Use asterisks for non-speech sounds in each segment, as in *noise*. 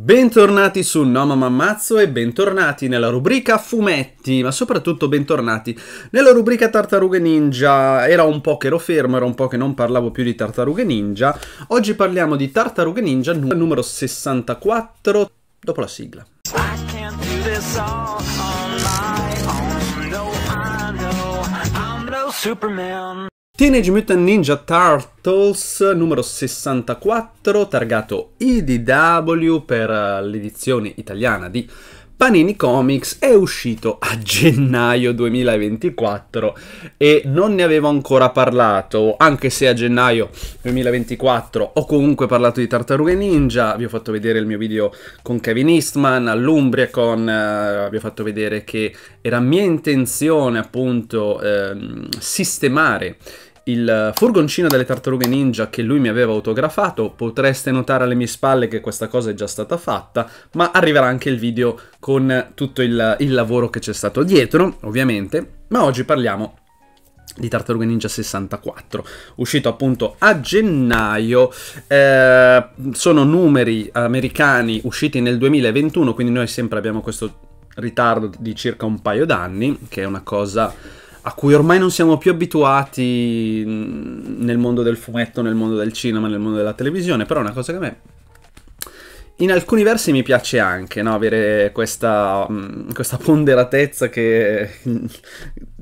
Bentornati su Noma Mammazzo e bentornati nella rubrica fumetti, ma soprattutto bentornati nella rubrica Tartarughe Ninja. Era un po' che ero fermo, era un po' che non parlavo più di Tartarughe Ninja. Oggi parliamo di Tartarughe Ninja numero 64 dopo la sigla. Superman Teenage Mutant Ninja Turtles numero 64, targato IDW per eh, l'edizione italiana di Panini Comics, è uscito a *laughs* gennaio 2024 e non ne avevo ancora parlato, anche se a gennaio 2024 ho comunque parlato di Tartarughe Ninja, vi ho fatto vedere il mio video con Kevin Eastman all'Umbriacon, eh, vi ho fatto vedere che era mia intenzione appunto eh, sistemare il furgoncino delle tartarughe ninja che lui mi aveva autografato, potreste notare alle mie spalle che questa cosa è già stata fatta, ma arriverà anche il video con tutto il, il lavoro che c'è stato dietro, ovviamente, ma oggi parliamo di Tartarughe Ninja 64, uscito appunto a gennaio, eh, sono numeri americani usciti nel 2021, quindi noi sempre abbiamo questo ritardo di circa un paio d'anni, che è una cosa a cui ormai non siamo più abituati nel mondo del fumetto, nel mondo del cinema, nel mondo della televisione, però è una cosa che a me in alcuni versi mi piace anche no? avere questa, mm, questa, ponderatezza che *laughs*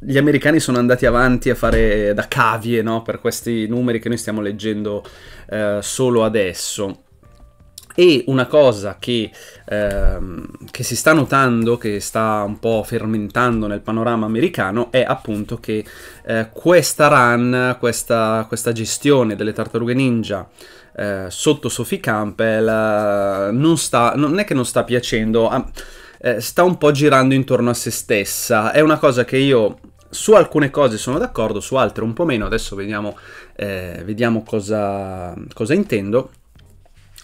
gli americani sono andati avanti a fare da cavie no? per questi numeri che noi stiamo leggendo eh, solo adesso. E una cosa che, ehm, che, si sta notando, che sta un po' fermentando nel panorama americano, è appunto che eh, questa run, questa, questa, gestione delle tartarughe ninja eh, sotto Sophie Campbell eh, non, sta, non, è che non sta piacendo, eh, sta un po' girando intorno a se stessa. È una cosa che io su alcune cose sono d'accordo, su altre un po' meno, adesso vediamo, eh, vediamo cosa, cosa intendo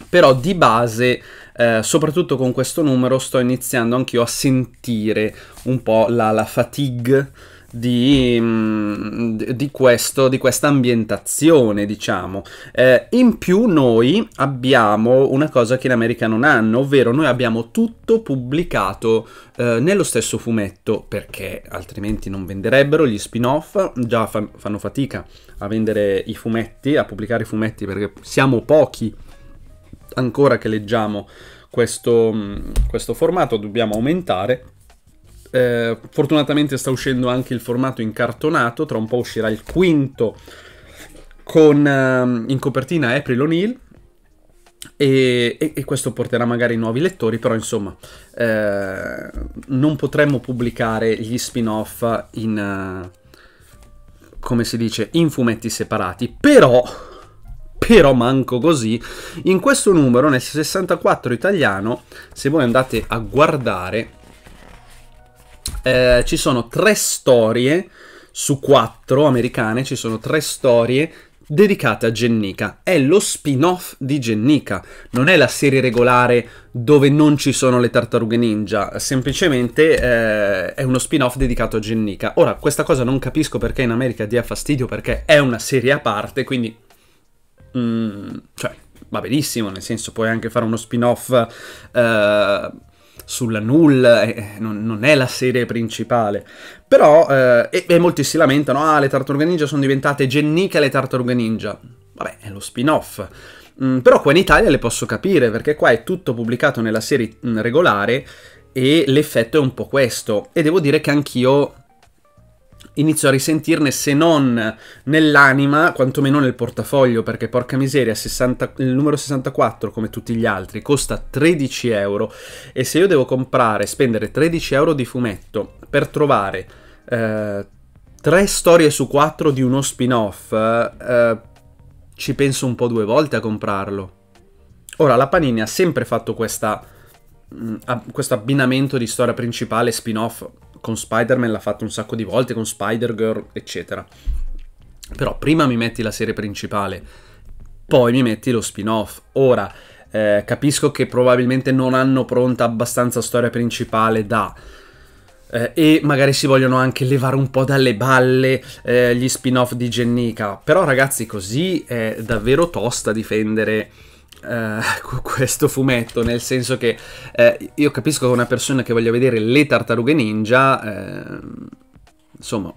però di base eh, soprattutto con questo numero sto iniziando anch'io a sentire un po' la, la fatigue di, mm, di, questo, di questa ambientazione, diciamo. Eh, in più noi abbiamo una cosa che in America non hanno, ovvero noi abbiamo tutto pubblicato eh, nello stesso fumetto, perché altrimenti non venderebbero gli spin-off, già fa fanno fatica a vendere i fumetti, a pubblicare i fumetti perché siamo pochi ancora che leggiamo questo, mm, questo formato, dobbiamo aumentare. Eh, fortunatamente sta uscendo anche il formato incartonato, tra un po' uscirà il quinto con um, in copertina April O'Neill. E, e, e, questo porterà magari nuovi lettori, però insomma eh, non potremmo pubblicare gli spin-off in, uh, come si dice, in fumetti separati, però però manco così. In questo numero, nel 64 italiano, se voi andate a guardare, eh, ci sono tre storie su quattro americane, ci sono tre storie dedicate a Gennica. È lo spin-off di Gennica, non è la serie regolare dove non ci sono le tartarughe ninja, semplicemente eh, è uno spin-off dedicato a Gennica. Ora, questa cosa non capisco perché in America dia fastidio, perché è una serie a parte, quindi mh, mm, cioè, va benissimo, nel senso puoi anche fare uno spin-off eh, sulla nulla, eh, non, non, è la serie principale. Però, eh, e, e, molti si lamentano, ah, le Tartarughe Ninja sono diventate Gennica le Tartarughe Ninja. Vabbè, è lo spin-off. Mm, però qua in Italia le posso capire, perché qua è tutto pubblicato nella serie mm, regolare e l'effetto è un po' questo. E devo dire che anch'io inizio a risentirne se non nell'anima, quantomeno nel portafoglio, perché porca miseria, 60, il numero 64 come tutti gli altri costa 13 euro e se io devo comprare, spendere 13 euro di fumetto per trovare eh, 3 storie su 4 di uno spin-off, eh, ci penso un po' due volte a comprarlo. Ora, la Panini ha sempre fatto questa, mh, mm, questo abbinamento di storia principale e spin-off con Spider-Man l'ha fatto un sacco di volte, con Spider-Girl, eccetera. Però prima mi metti la serie principale, poi mi metti lo spin-off. Ora, eh, capisco che probabilmente non hanno pronta abbastanza storia principale da... Eh, e magari si vogliono anche levare un po' dalle balle eh, gli spin-off di Gennica. Però ragazzi, così è davvero tosta difendere Uh, *laughs* questo fumetto, nel senso che uh, io capisco che una persona che voglia vedere le tartarughe ninja, uh, insomma,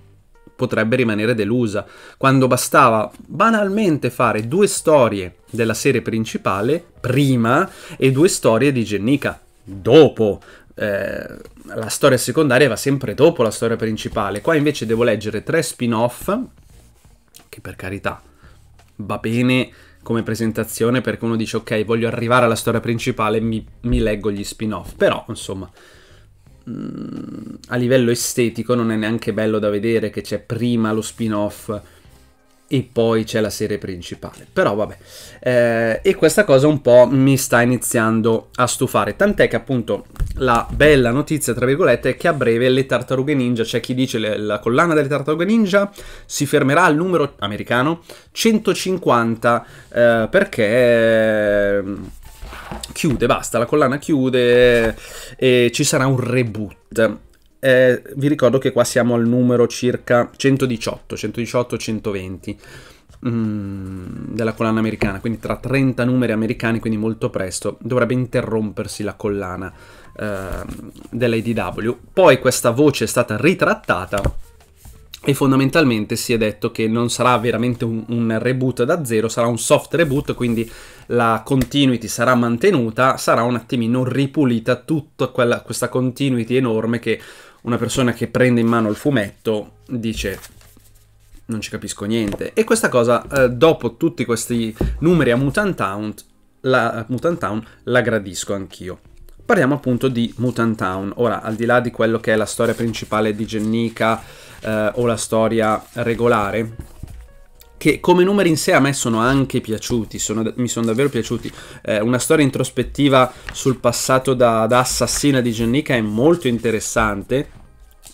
potrebbe rimanere delusa, quando bastava banalmente fare due storie della serie principale prima e due storie di Jennica dopo. la storia secondaria va sempre dopo la storia principale. Qua invece devo leggere tre spin-off, che per carità va bene come presentazione perché uno dice ok voglio arrivare alla storia principale mi, mi leggo gli spin off però insomma mh, mm, a livello estetico non è neanche bello da vedere che c'è prima lo spin off e poi c'è la serie principale. Però vabbè, eh, e questa cosa un po' mi sta iniziando a stufare, tant'è che appunto la bella notizia, tra virgolette, è che a breve le tartarughe ninja, c'è chi dice le, la collana delle tartarughe ninja, si fermerà al numero americano 150 eh, perché ehm, chiude, basta, la collana chiude e ci sarà un reboot eh, vi ricordo che qua siamo al numero circa 118, 118, 120 della collana americana, quindi tra 30 numeri americani, quindi molto presto dovrebbe interrompersi la collana eh, dell'ADW. Poi questa voce è stata ritrattata e fondamentalmente si è detto che non sarà veramente un, un, reboot da zero, sarà un soft reboot, quindi la continuity sarà mantenuta, sarà un attimino ripulita tutta quella, questa continuity enorme che una persona che prende in mano il fumetto dice non ci capisco niente. E questa cosa, eh, dopo tutti questi numeri a Mutant Town, la, eh, Mutant Town, la gradisco anch'io. Parliamo appunto di Mutant Town. Ora, al di là di quello che è la storia principale di Gennica eh, o la storia regolare, che come numeri in sé a me sono anche piaciuti, sono, mi sono davvero piaciuti. Eh, una storia introspettiva sul passato da, da assassina di Giannica è molto interessante,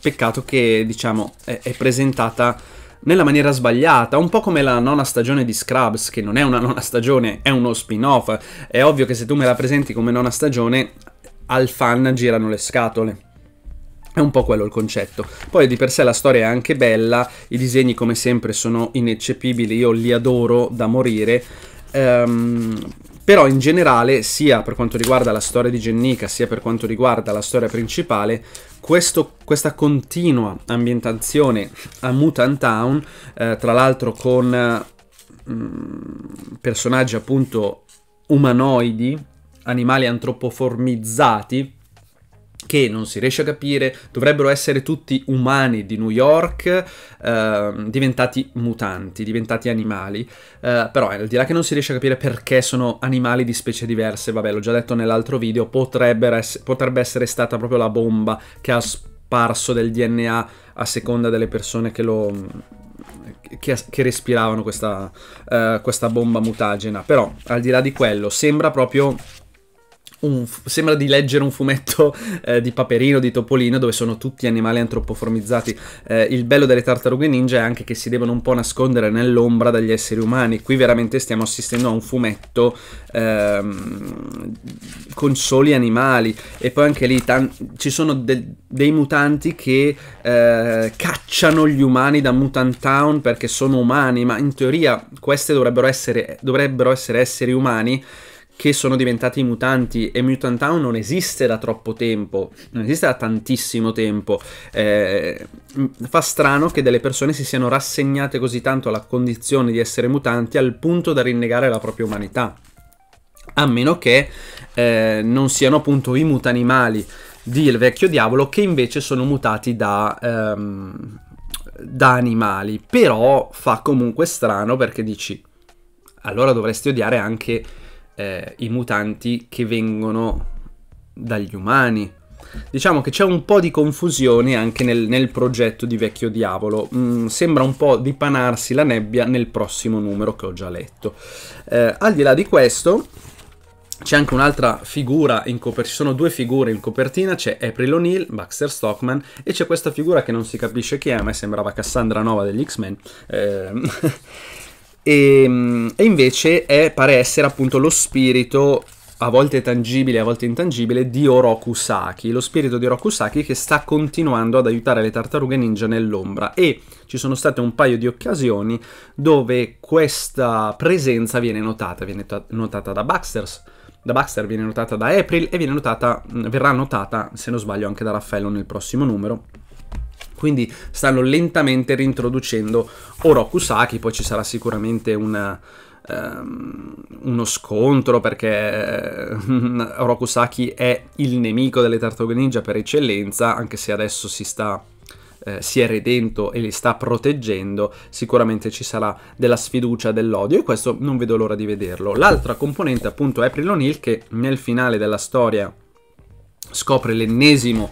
peccato che diciamo è, è presentata nella maniera sbagliata, un po' come la nona stagione di Scrubs, che non è una nona stagione, è uno spin-off. È ovvio che se tu me la presenti come nona stagione, al fan girano le scatole. È un po' quello il concetto. Poi di per sé la storia è anche bella, i disegni come sempre sono ineccepibili, io li adoro da morire. Um, però in generale, sia per quanto riguarda la storia di Gennica, sia per quanto riguarda la storia principale, questo, questa continua ambientazione a Mutant Town, eh, tra l'altro con mh, mm, personaggi appunto umanoidi, animali antropoformizzati, che non si riesce a capire, dovrebbero essere tutti umani di New York, eh, diventati mutanti, diventati animali, eh, però eh, al di là che non si riesce a capire perché sono animali di specie diverse, vabbè l'ho già detto nell'altro video, ess- potrebbe essere stata proprio la bomba che ha sparso del DNA a seconda delle persone che lo... Che, che respiravano questa, eh, questa bomba mutagena, però al di là di quello sembra proprio un, sembra di leggere un fumetto eh, di Paperino, di Topolino, dove sono tutti animali antropoformizzati. Eh, il bello delle tartarughe ninja è anche che si devono un po' nascondere nell'ombra dagli esseri umani. Qui veramente stiamo assistendo a un fumetto ehm, con soli animali. E poi anche lì ci sono de dei mutanti che eh, cacciano gli umani da Mutant Town perché sono umani, ma in teoria queste dovrebbero essere, dovrebbero essere esseri umani che sono diventati mutanti e Mutant Town non esiste da troppo tempo, non esiste da tantissimo tempo. Eh, fa strano che delle persone si siano rassegnate così tanto alla condizione di essere mutanti al punto da rinnegare la propria umanità. A meno che eh, non siano appunto i mutanimali di Il vecchio diavolo che invece sono mutati da... Ehm, da animali però fa comunque strano perché dici allora dovresti odiare anche eh, i mutanti che vengono dagli umani. Diciamo che c'è un po' di confusione anche nel, nel progetto di Vecchio Diavolo, mm, sembra un po' dipanarsi la nebbia nel prossimo numero che ho già letto. Eh, al di là di questo, c'è anche un'altra figura in copertina, ci sono due figure in copertina, c'è April O'Neill, Baxter Stockman e c'è questa figura che non si capisce chi è, a me sembrava Cassandra Nova degli X-Men, eh, *laughs* E, e invece è, pare essere appunto lo spirito a volte tangibile, a volte intangibile, di Oroku Saki, lo spirito di Oroku Saki che sta continuando ad aiutare le tartarughe ninja nell'ombra e ci sono state un paio di occasioni dove questa presenza viene notata, viene notata da Baxters, da Baxter viene notata da April e notata, verrà notata, se non sbaglio, anche da Raffaello nel prossimo numero quindi stanno lentamente rintroducendo Orokusaki, poi ci sarà sicuramente una, um, ehm, uno scontro perché um, eh, Orokusaki è il nemico delle tartarughe ninja per eccellenza, anche se adesso si sta eh, si è redento e li sta proteggendo, sicuramente ci sarà della sfiducia, dell'odio e questo non vedo l'ora di vederlo. L'altra componente appunto è April O'Neil che nel finale della storia scopre l'ennesimo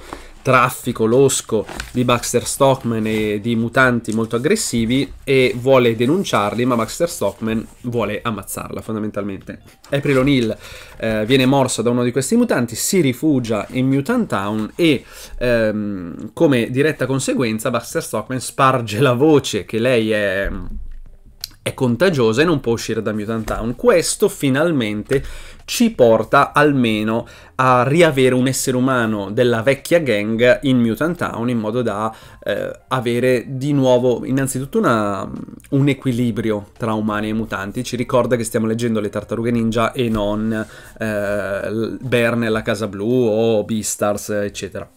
traffico losco di Baxter Stockman e di mutanti molto aggressivi e vuole denunciarli, ma Baxter Stockman vuole ammazzarla fondamentalmente. April O'Neill eh, viene morso da uno di questi mutanti, si rifugia in Mutant Town e ehm, come diretta conseguenza Baxter Stockman sparge la voce che lei è è contagiosa e non può uscire da Mutant Town. Questo finalmente ci porta almeno a riavere un essere umano della vecchia gang in Mutant Town in modo da eh, avere di nuovo innanzitutto una, un equilibrio tra umani e mutanti. Ci ricorda che stiamo leggendo le tartarughe ninja e non eh, Berne la Casa Blu o Beastars eccetera.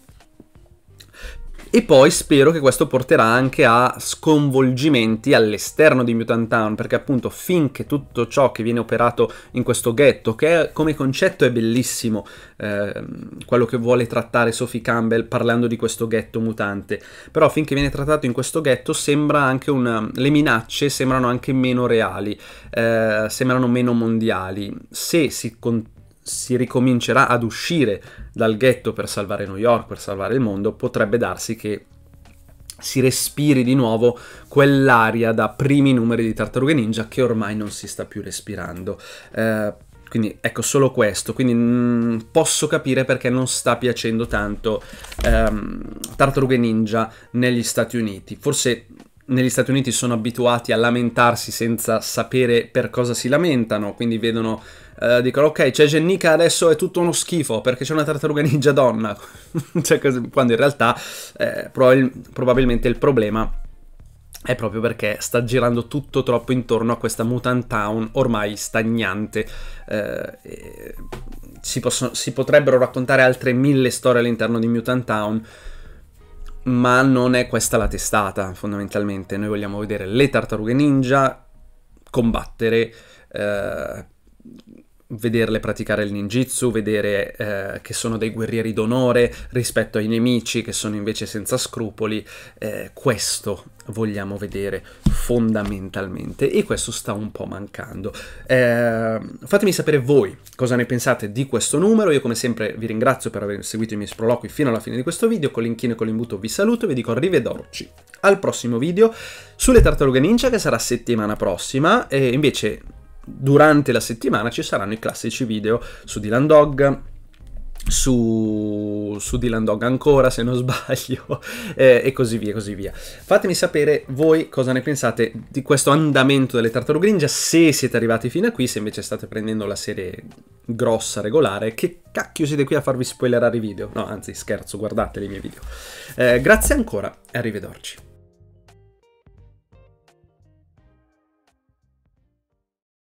E poi spero che questo porterà anche a sconvolgimenti all'esterno di Mutant Town, perché appunto finché tutto ciò che viene operato in questo ghetto, che è, come concetto è bellissimo, eh, quello che vuole trattare Sophie Campbell parlando di questo ghetto mutante, però finché viene trattato in questo ghetto sembra anche un... le minacce sembrano anche meno reali, eh, sembrano meno mondiali. Se si continua si ricomincerà ad uscire dal ghetto per salvare New York, per salvare il mondo, potrebbe darsi che si respiri di nuovo quell'aria da primi numeri di Tartarughe Ninja che ormai non si sta più respirando. Eh, quindi ecco solo questo, quindi mh, mm, posso capire perché non sta piacendo tanto ehm, Tartarughe Ninja negli Stati Uniti. Forse negli Stati Uniti sono abituati a lamentarsi senza sapere per cosa si lamentano, quindi vedono eh, dicono ok c'è Jennica adesso è tutto uno schifo perché c'è una tartaruga ninja donna, *laughs* cioè, quando in realtà eh, probabil probabilmente il problema è proprio perché sta girando tutto troppo intorno a questa mutant town ormai stagnante. Eh, eh, si, possono, si, potrebbero raccontare altre mille storie all'interno di Mutant Town, ma non è questa la testata, fondamentalmente. Noi vogliamo vedere le tartarughe ninja combattere eh, vederle praticare il ninjutsu, vedere eh, che sono dei guerrieri d'onore rispetto ai nemici che sono invece senza scrupoli, eh, questo vogliamo vedere fondamentalmente e questo sta un po' mancando. Eh, fatemi sapere voi cosa ne pensate di questo numero, io come sempre vi ringrazio per aver seguito i miei sproloqui fino alla fine di questo video, con l'inchino e con l'imbuto vi saluto e vi dico arrivederci al prossimo video sulle tartarughe ninja che sarà settimana prossima e invece durante la settimana ci saranno i classici video su Dylan Dog, su, su Dylan Dog ancora se non *laughs* sbaglio eh, e così via così via fatemi sapere voi cosa ne pensate di questo andamento delle tartarughe ninja se siete arrivati fino a qui se invece state prendendo la serie grossa regolare che cacchio siete qui a farvi spoilerare i video no anzi scherzo guardate i miei video eh, grazie ancora e arrivederci